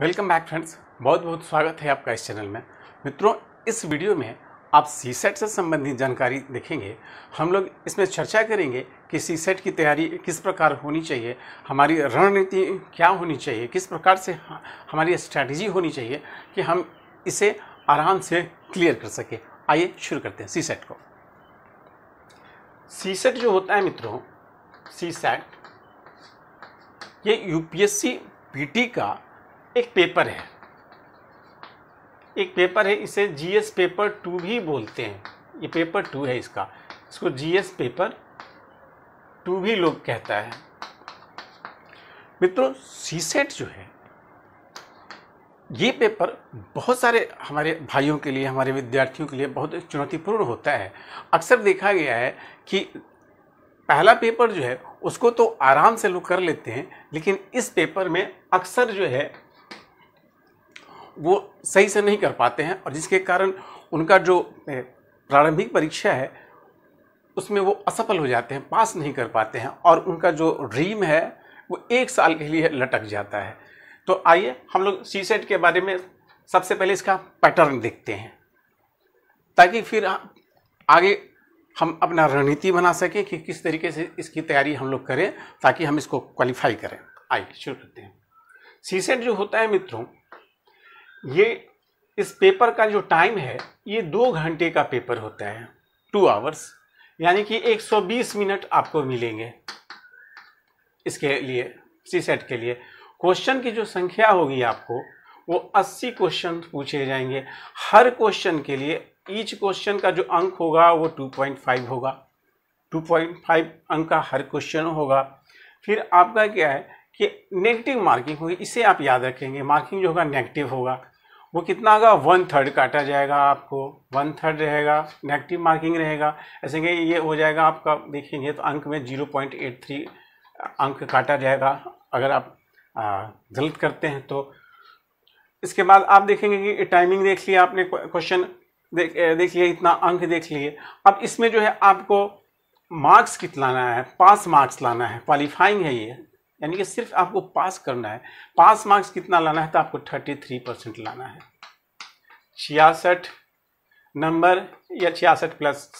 welcome back friends बहुत बहुत स्वागत है आपका इस चैनल में मित्रों इस वीडियो में आप सी सेट से संबंधित जानकारी देखेंगे हम लोग इसमें चर्चा करेंगे कि सी सेट की तैयारी किस प्रकार होनी चाहिए हमारी रणनीति क्या होनी चाहिए किस प्रकार से हमारी स्ट्रैटेजी होनी चाहिए कि हम इसे आराम से क्लियर कर सकें आइए शुरू करते हैं सी सेट को सी सेट जो होता है मित्रों सी सेट ये यूपीएससी पीटी का एक पेपर है एक पेपर है इसे जीएस पेपर टू भी बोलते हैं ये पेपर टू है इसका इसको जीएस पेपर टू भी लोग कहता है मित्रों सी सेट जो है ये पेपर बहुत सारे हमारे भाइयों के लिए हमारे विद्यार्थियों के लिए बहुत चुनौतीपूर्ण होता है अक्सर देखा गया है कि पहला पेपर जो है उसको तो आराम से लोग कर लेते हैं लेकिन इस पेपर में अक्सर जो है वो सही से नहीं कर पाते हैं और जिसके कारण उनका जो प्रारंभिक परीक्षा है उसमें वो असफल हो जाते हैं पास नहीं कर पाते हैं और उनका जो ड्रीम है वो एक साल के लिए लटक जाता है तो आइए हम लोग सी सेट के बारे में सबसे पहले इसका पैटर्न देखते हैं ताकि फिर आगे हम अपना रणनीति बना सकें कि किस तरीके से इसकी तैयारी हम लोग करें ताकि हम इसको क्वालिफाई करें आइए शुरू करते हैं सी सेट जो होता है मित्रों ये इस पेपर का जो टाइम है ये दो घंटे का पेपर होता है टू आवर्स यानी कि 120 मिनट आपको मिलेंगे इसके लिए सी सेट के लिए क्वेश्चन की जो संख्या होगी आपको वो 80 क्वेश्चन पूछे जाएंगे हर क्वेश्चन के लिए ईच क्वेश्चन का जो अंक होगा वो 2.5 होगा 2.5 अंक का हर क्वेश्चन होगा फिर आपका क्या है कि नेगेटिव मार्किंग होगी इसे आप याद रखेंगे मार्किंग जो होगा नेगेटिव होगा वो कितना होगा वन थर्ड काटा जाएगा आपको वन थर्ड रहेगा नेगेटिव मार्किंग रहेगा ऐसे कि ये हो जाएगा आपका देखेंगे तो अंक में जीरो पॉइंट एट थ्री अंक काटा जाएगा अगर आप गलत करते हैं तो इसके बाद आप देखेंगे कि टाइमिंग देख लिया आपने क्वेश्चन देख देख लिया इतना अंक देख लिए अब इसमें जो है आपको मार्क्स कितना लाना है पास मार्क्स लाना है क्वालिफाइंग है ये यानी कि सिर्फ आपको पास करना है पास मार्क्स कितना लाना है तो आपको थर्टी थ्री परसेंट लाना है छियासठ नंबर या छियासठ प्लस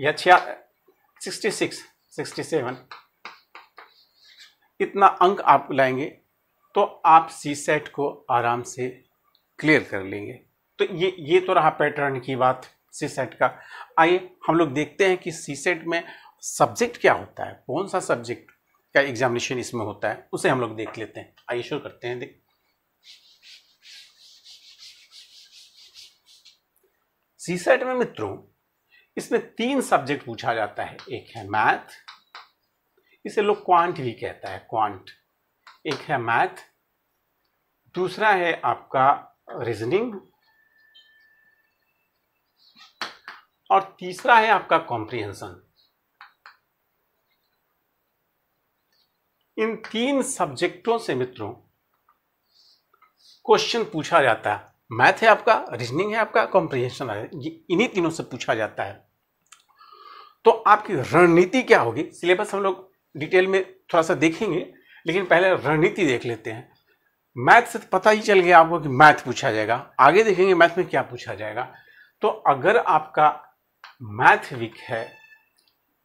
या छिया सिक्सटी सिक्स सिक्सटी सेवन इतना अंक आप लाएंगे तो आप सी सेट को आराम से क्लियर कर लेंगे तो ये ये तो रहा पैटर्न की बात सी सेट का आइए हम लोग देखते हैं कि सी सेट में सब्जेक्ट क्या होता है कौन सा सब्जेक्ट क्या एग्जामिनेशन इसमें होता है उसे हम लोग देख लेते हैं आइए शुरू करते हैं देख सी सेट में मित्रों इसमें तीन सब्जेक्ट पूछा जाता है एक है मैथ इसे लोग क्वांट भी कहता है क्वांट एक है मैथ दूसरा है आपका रीजनिंग और तीसरा है आपका कॉम्प्रिहेंशन इन तीन सब्जेक्टों से मित्रों क्वेश्चन पूछा जाता है मैथ है आपका रीजनिंग है आपका कॉम्प्रिहेंशन है इन्हीं तीनों से पूछा जाता है तो आपकी रणनीति क्या होगी सिलेबस हम लोग डिटेल में थोड़ा सा देखेंगे लेकिन पहले रणनीति देख लेते हैं मैथ से तो पता ही चल गया आपको कि मैथ पूछा जाएगा आगे देखेंगे मैथ में क्या पूछा जाएगा तो अगर आपका मैथ वीक है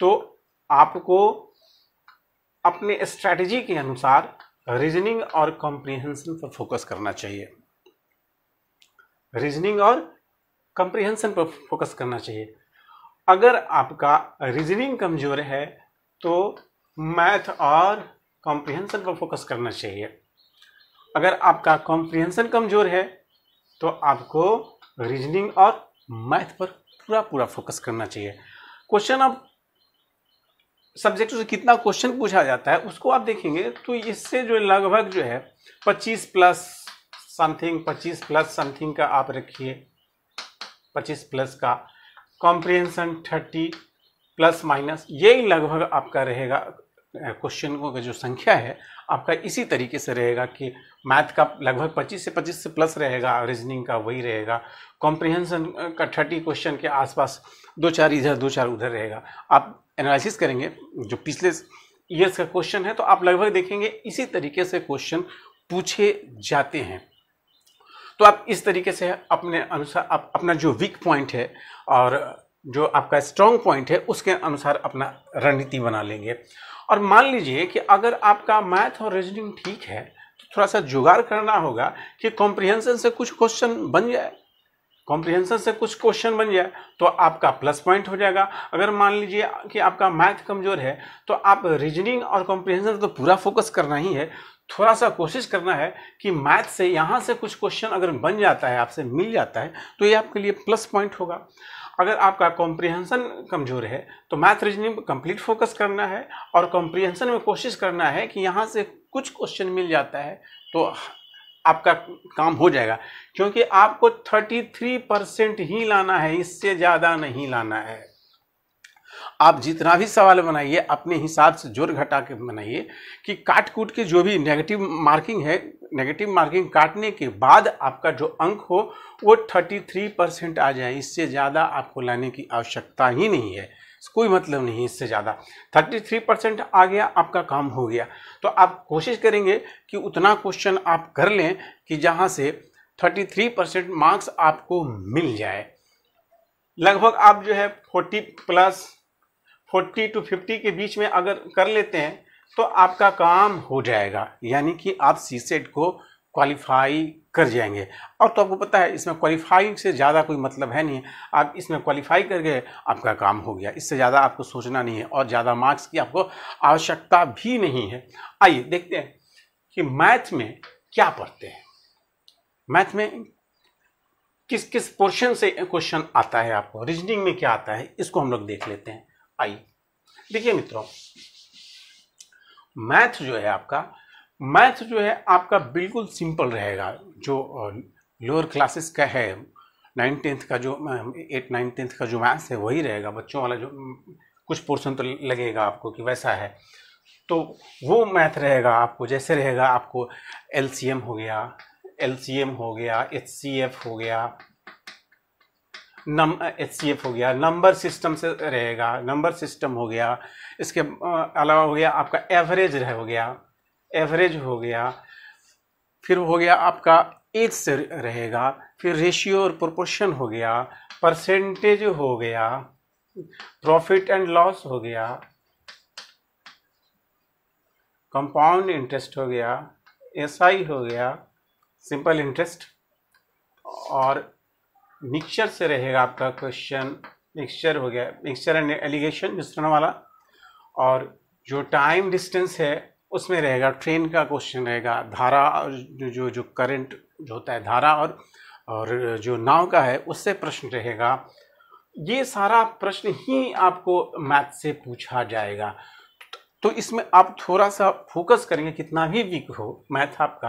तो आपको अपने स्ट्रैटेजी के अनुसार रीजनिंग और कॉम्प्रिहेंशन पर फोकस करना चाहिए रीजनिंग और कॉम्प्रीहेंशन पर फोकस करना चाहिए अगर आपका रीजनिंग कमज़ोर है तो मैथ और कॉम्प्रिहेंशन पर फोकस करना चाहिए अगर आपका कॉम्प्रिहेंशन कमज़ोर है तो आपको रीजनिंग और मैथ पर पूरा पूरा फोकस करना चाहिए क्वेश्चन आप सब्जेक्ट से कितना क्वेश्चन पूछा जाता है उसको आप देखेंगे तो इससे जो लगभग जो है पच्चीस प्लस समथिंग पच्चीस प्लस समथिंग का आप रखिए पच्चीस प्लस का कॉम्प्रिहेंसन थर्टी प्लस माइनस यही लगभग आपका रहेगा क्वेश्चन का जो संख्या है आपका इसी तरीके से रहेगा कि मैथ का लगभग 25 से 25 से प्लस रहेगा रीजनिंग का वही रहेगा कॉम्प्रिहेंसन का 30 क्वेश्चन के आसपास दो चार इधर दो चार उधर रहेगा आप एनालिसिस करेंगे जो पिछले ईयर्स का क्वेश्चन है तो आप लगभग देखेंगे इसी तरीके से क्वेश्चन पूछे जाते हैं तो आप इस तरीके से अपने अनुसार आप अपना जो वीक पॉइंट है और जो आपका स्ट्रॉन्ग पॉइंट है उसके अनुसार अपना रणनीति बना लेंगे और मान लीजिए कि अगर आपका मैथ और रीजनिंग ठीक है तो थोड़ा सा जुगाड़ करना होगा कि कॉम्प्रिहेंसन से कुछ क्वेश्चन बन जाए कॉम्प्रिहेंसन से कुछ क्वेश्चन बन जाए तो आपका प्लस पॉइंट हो जाएगा अगर मान लीजिए कि आपका मैथ कमज़ोर है तो आप रीजनिंग और कॉम्प्रिहेंसन तो पूरा फोकस करना ही है थोड़ा सा कोशिश करना है कि मैथ से यहाँ से कुछ क्वेश्चन अगर बन जाता है आपसे मिल जाता है तो ये आपके लिए प्लस पॉइंट होगा अगर आपका कॉम्प्रिहेंसन कमज़ोर है तो मैथ रीजनिंग पर कंप्लीट फोकस करना है और कॉम्प्रिहेंसन में कोशिश करना है कि यहाँ से कुछ क्वेश्चन मिल जाता है तो आपका काम हो जाएगा क्योंकि आपको 33 परसेंट ही लाना है इससे ज़्यादा नहीं लाना है आप जितना भी सवाल बनाइए अपने हिसाब से जोर घटा के बनाइए कि काट कूट के जो भी नेगेटिव मार्किंग है नेगेटिव मार्किंग काटने के बाद आपका जो अंक हो वो 33 परसेंट आ जाए इससे ज़्यादा आपको लाने की आवश्यकता ही नहीं है कोई मतलब नहीं इससे ज़्यादा 33 परसेंट आ गया आपका काम हो गया तो आप कोशिश करेंगे कि उतना क्वेश्चन आप कर लें कि जहाँ से थर्टी परसेंट मार्क्स आपको मिल जाए लगभग आप जो है forty plus forty to fifty के बीच में अगर कर लेते हैं तो आपका काम हो जाएगा यानी कि आप सी सेट को क्वालिफाई कर जाएंगे और तो आपको पता है इसमें क्वालिफाइंग से ज़्यादा कोई मतलब है नहीं आप इसमें क्वालिफाई कर गए आपका काम हो गया इससे ज़्यादा आपको सोचना नहीं है और ज़्यादा मार्क्स की आपको आवश्यकता भी नहीं है आइए देखते हैं कि मैथ में क्या पढ़ते हैं मैथ में किस किस पोर्शन से क्वेश्चन आता है आपको रीजनिंग में क्या आता है इसको हम लोग देख लेते हैं आई देखिए मित्रों मैथ जो है आपका मैथ जो है आपका बिल्कुल सिंपल रहेगा जो लोअर क्लासेस का है नाइन टेंथ का जो एट नाइन टेंथ का जो मैथ्स है वही रहेगा बच्चों वाला जो कुछ पोर्सन तो लगेगा आपको कि वैसा है तो वो मैथ रहेगा आपको जैसे रहेगा आपको एल हो गया एल हो गया एच हो गया नम एच सी एफ हो गया नंबर सिस्टम से रहेगा नंबर सिस्टम हो गया इसके अलावा हो गया आपका एवरेज रह हो गया एवरेज हो गया फिर हो गया आपका एज से रहेगा फिर रेशियो और प्रोपोर्शन हो गया परसेंटेज हो गया प्रॉफिट एंड लॉस हो गया कंपाउंड इंटरेस्ट हो गया एसआई हो गया सिंपल इंटरेस्ट और मिक्सचर से रहेगा आपका क्वेश्चन मिक्सचर हो गया मिक्सचर एंड एलिगेशन मिश्रण वाला और जो टाइम डिस्टेंस है उसमें रहेगा ट्रेन का क्वेश्चन रहेगा धारा जो जो जो करंट जो होता है धारा और और जो नाव का है उससे प्रश्न रहेगा ये सारा प्रश्न ही आपको मैथ से पूछा जाएगा तो इसमें आप थोड़ा सा फोकस करेंगे कितना भी वीक हो मैथ आपका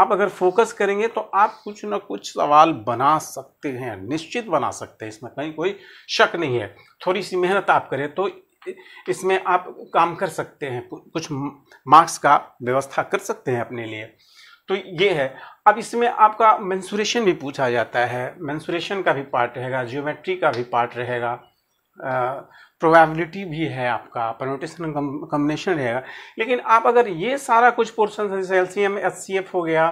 आप अगर फोकस करेंगे तो आप कुछ ना कुछ सवाल बना सकते हैं निश्चित बना सकते हैं इसमें कहीं कोई शक नहीं है थोड़ी सी मेहनत आप करें तो इसमें आप काम कर सकते हैं कुछ मार्क्स का व्यवस्था कर सकते हैं अपने लिए तो ये है अब इसमें आपका मैंसुरेशन भी पूछा जाता है मैंसुरेशन का भी पार्ट रहेगा ज्योमेट्री का भी पार्ट रहेगा प्रोबेबिलिटी भी है आपका परमोटेशन कम्बिनेशन रहेगा लेकिन आप अगर ये सारा कुछ पोर्सन जैसे L C M S C F हो गया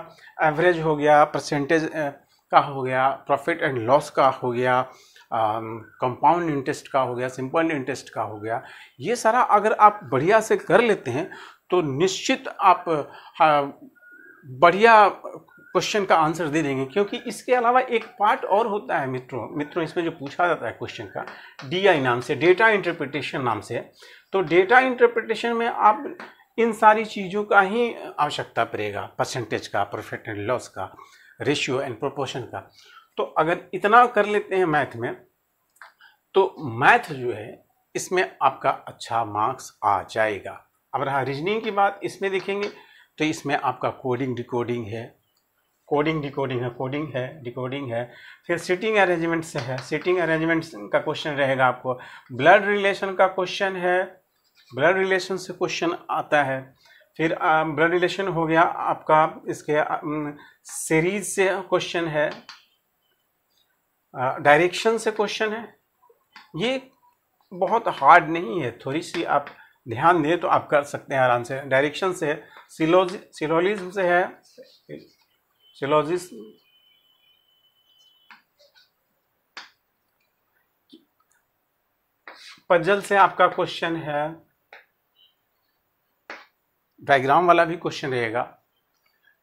एवरेज हो गया परसेंटेज का हो गया प्रॉफिट एंड लॉस का हो गया कंपाउंड इंटरेस्ट का हो गया सिंपल इंटरेस्ट का हो गया ये सारा अगर आप बढ़िया से कर लेते हैं तो निश्चित आप हाँ, बढ़िया क्वेश्चन का आंसर दे देंगे क्योंकि इसके अलावा एक पार्ट और होता है मित्रों मित्रों इसमें जो पूछा जाता है क्वेश्चन का डीआई नाम से डेटा इंटरप्रिटेशन नाम से तो डेटा इंटरप्रिटेशन में आप इन सारी चीज़ों का ही आवश्यकता पड़ेगा परसेंटेज का प्रॉफिट एंड लॉस का रेशियो एंड प्रोपोर्शन का तो अगर इतना कर लेते हैं मैथ में तो मैथ जो है इसमें आपका अच्छा मार्क्स आ जाएगा अब रहा रीजनिंग की बात इसमें देखेंगे तो इसमें आपका कोडिंग डिकोडिंग है कोडिंग डिकोडिंग है कोडिंग है डिकोडिंग है फिर सीटिंग से है सीटिंग अरेंजमेंट का क्वेश्चन रहेगा आपको ब्लड रिलेशन का क्वेश्चन है ब्लड रिलेशन से क्वेश्चन आता है फिर ब्लड रिलेशन हो गया आपका इसके सीरीज से क्वेश्चन है डायरेक्शन से क्वेश्चन है ये बहुत हार्ड नहीं है थोड़ी सी आप ध्यान दें तो आप कर सकते हैं आराम से डायरेक्शन से सिलोज सिलोलिज्म से है सिलोजिस पजल से आपका क्वेश्चन है डायग्राम वाला भी क्वेश्चन रहेगा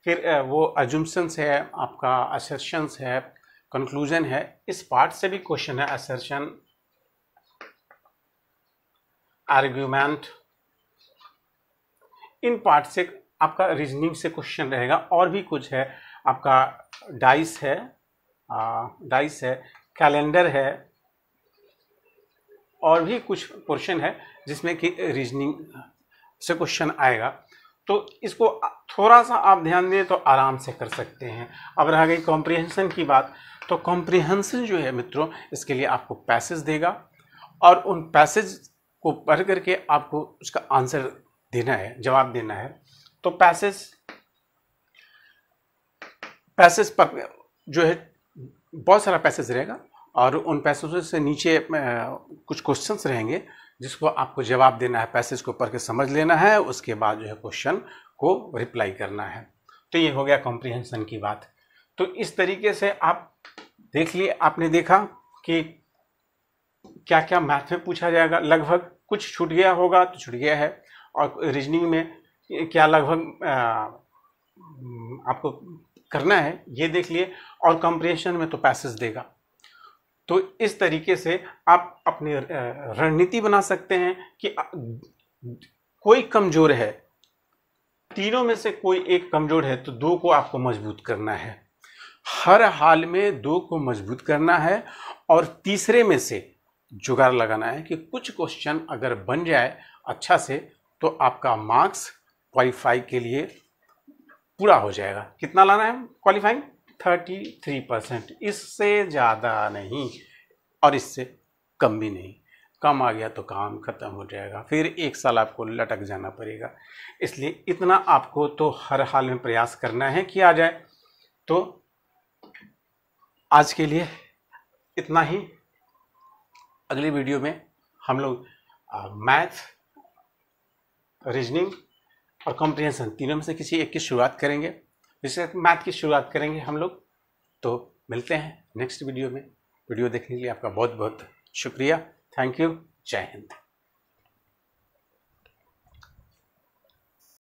फिर वो अजुम्सन्स है आपका असर्शंस है कंक्लूजन है इस पार्ट से भी क्वेश्चन है असर्शन आर्ग्यूमेंट इन पार्ट से आपका रीजनिंग से क्वेश्चन रहेगा और भी कुछ है आपका डाइस है आ, डाइस है कैलेंडर है और भी कुछ पोर्शन है जिसमें कि रीजनिंग से क्वेश्चन आएगा तो इसको थोड़ा सा आप ध्यान दें तो आराम से कर सकते हैं अब रह गई कॉम्प्रिहेंसन की बात तो कॉम्प्रिहेंसन जो है मित्रों इसके लिए आपको पैसेज देगा और उन पैसेज को पढ़ करके आपको उसका आंसर देना है जवाब देना है तो पैसेज पैसेज पर जो है बहुत सारा पैसेज रहेगा और उन पैसेजों से नीचे कुछ क्वेश्चंस रहेंगे जिसको आपको जवाब देना है पैसेज को पढ़ के समझ लेना है उसके बाद जो है क्वेश्चन को रिप्लाई करना है तो ये हो गया कॉम्प्रिहेंशन की बात तो इस तरीके से आप देख लिए आपने देखा कि क्या क्या मैथ में पूछा जाएगा लगभग कुछ छूट गया होगा तो छूट गया है और रीजनिंग में क्या लगभग आपको करना है ये देख लिए और कंप्रेशन में तो पैसेज देगा तो इस तरीके से आप अपनी रणनीति बना सकते हैं कि कोई कमज़ोर है तीनों में से कोई एक कमज़ोर है तो दो को आपको मजबूत करना है हर हाल में दो को मजबूत करना है और तीसरे में से जुगाड़ लगाना है कि कुछ क्वेश्चन अगर बन जाए अच्छा से तो आपका मार्क्स क्वालिफाई के लिए पूरा हो जाएगा कितना लाना है क्वालिफाइंग थर्टी थ्री परसेंट इससे ज़्यादा नहीं और इससे कम भी नहीं कम आ गया तो काम खत्म हो जाएगा फिर एक साल आपको लटक जाना पड़ेगा इसलिए इतना आपको तो हर हाल में प्रयास करना है कि आ जाए तो आज के लिए इतना ही अगली वीडियो में हम लोग मैथ रीजनिंग और कॉम्प्रिहेंसन तीनों में से किसी एक की शुरुआत करेंगे जैसे मैथ की शुरुआत करेंगे हम लोग तो मिलते हैं नेक्स्ट वीडियो में वीडियो देखने के लिए आपका बहुत बहुत शुक्रिया थैंक यू जय हिंद